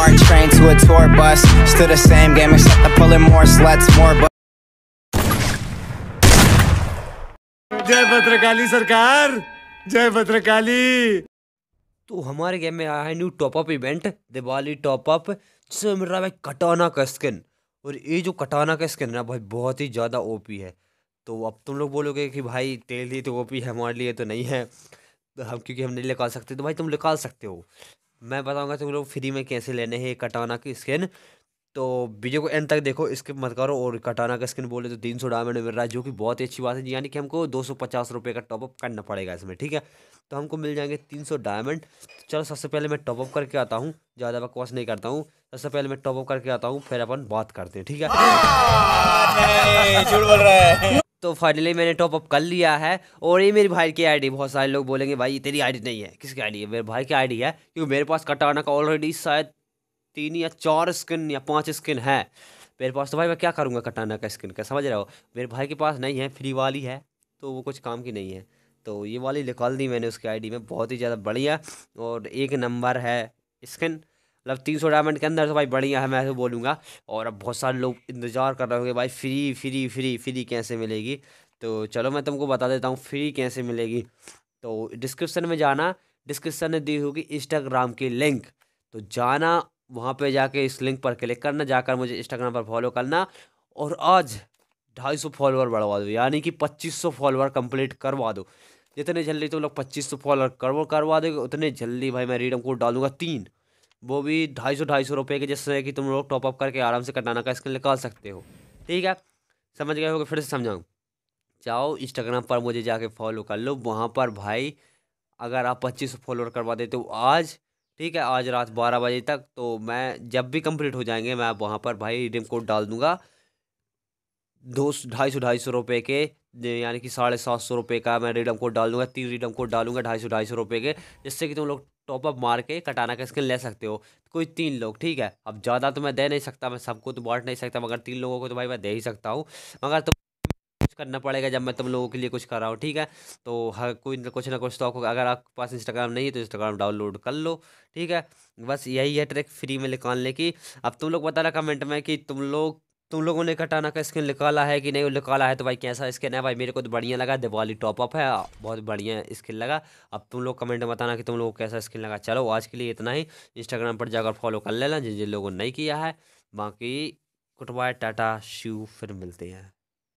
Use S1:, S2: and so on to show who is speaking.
S1: BART train to a tour bus. Still the same game, except I'm pulling more sluts, more bu- जय भद्रकाली सरकार जय भद्रकाली तो हमारे game में आया है new top up event Diwali top up जिसमें मिल रहा है कटाना का स्किन और ये जो कटाना का स्किन है ना भाई बहुत ही ज़्यादा ओपी है तो अब तुम लोग बोलोगे कि भाई तेल ही तो ओपी है हमारे लिए तो नहीं है तो हम क्योंकि हम नहीं निकाल सकते तो भाई तुम निकाल सकते हो मैं बताऊंगा तुम लोग फ्री में कैसे लेने हैं कटाना की स्किन तो वीडियो को एंड तक देखो स्किप मत करो और कटाना का स्किन बोले तो तीन सौ डायमंड मिल रहा है जो कि बहुत ही अच्छी बात है यानी कि हमको दो सौ पचास रुपये का टॉपअप करना पड़ेगा इसमें ठीक है तो हमको मिल जाएंगे तीन सौ डायमंड चलो सबसे पहले मैं टॉपअप करके आता हूँ ज़्यादा बकवास नहीं करता हूँ सबसे पहले मैं टॉपअप करके आता हूँ फिर अपन बात करते हैं ठीक है तो फाइनली मैंने टॉप अप कर लिया है और ये मेरे भाई की आईडी बहुत सारे लोग बोलेंगे भाई तेरी आईडी नहीं है किसकी आईडी है मेरे भाई की आईडी है क्योंकि मेरे पास कटाना का ऑलरेडी शायद तीन या चार स्किन या पाँच स्किन है मेरे पास तो भाई मैं क्या करूँगा कटाना का स्किन का समझ रहे हो मेरे भाई के पास नहीं है फ्री वाली है तो वो कुछ काम की नहीं है तो ये वाली निकाल दी मैंने उसकी आई में बहुत ही ज़्यादा बढ़िया और एक नंबर है स्किन मतलब तीन सौ डायमंड के अंदर तो भाई बढ़िया है मैं तो बोलूँगा और अब बहुत सारे लोग इंतजार कर रहे होंगे भाई फ्री फ्री फ्री फ्री कैसे मिलेगी तो चलो मैं तुमको बता देता हूँ फ्री कैसे मिलेगी तो डिस्क्रिप्सन में जाना डिस्क्रिप्सन में दी होगी इंस्टाग्राम की लिंक तो जाना वहाँ पे जाके इस लिंक पर क्लिक करना जाकर मुझे इंस्टाग्राम पर फॉलो करना और आज ढाई सौ फॉलोअर बढ़वा दो यानी कि पच्चीस सौ फॉलोअर कंप्लीट करवा दो जितने जल्दी तुम तो लोग पच्चीस सौ फॉलोअर करवा करवा दोगे उतने जल्दी भाई मैं रीडम कोड डालूंगा तीन वो भी ढाई सौ ढाई सौ रुपये के जिससे कि तुम लोग टॉपअप करके आराम से कटाना का स्किल निकाल सकते हो ठीक है समझ गए हो फिर से समझाऊँ जाओ इंस्टाग्राम पर मुझे जाके फॉलो कर लो वहाँ पर भाई अगर आप पच्चीस फॉलोअर करवा देते हो आज ठीक है आज रात बारह बजे तक तो मैं जब भी कंप्लीट हो जाएंगे मैं वहाँ पर भाई रिडीम कोड डाल दूँगा दो ढाई सौ ढाई सौ रुपये के यानी कि साढ़े सात सौ रुपये का मैं रिडम कोड डाल दूंगा तीन रिडम कोड डालूंगा ढाई सौ ढाई सौ रुपये के जिससे कि तुम लोग टॉप अप मार के कटाना का स्किन ले सकते हो कोई तीन लोग ठीक है अब ज़्यादा तो मैं दे नहीं सकता मैं सबको तो बांट नहीं सकता मगर तीन लोगों को तो भाई मैं दे ही सकता हूँ मगर तुम तो कुछ करना पड़ेगा जब मैं तुम लोगों के लिए कुछ कर रहा हूँ ठीक है तो हर कोई कुछ ना कुछ तो अगर आपके पास इंस्टाग्राम नहीं है तो इंस्टाग्राम डाउनलोड कर लो ठीक है बस यही है ट्रिक फ्री में निकालने की अब तुम लोग बता रहे कमेंट में कि तुम लोग तुम लोगों ने कटाना का स्किन निकाला है कि नहीं निकाला है तो भाई कैसा स्किन है भाई मेरे को तो बढ़िया लगा दिवाली टॉपअप है बहुत बढ़िया स्किन लगा अब तुम लोग कमेंट में बताना कि तुम लोगों को कैसा स्किन लगा चलो आज के लिए इतना ही इंस्टाग्राम पर जाकर फॉलो कर लेना जिन जिन लोगों ने नहीं किया है बाकी गुड बाय टाटा शिव फिर मिलते हैं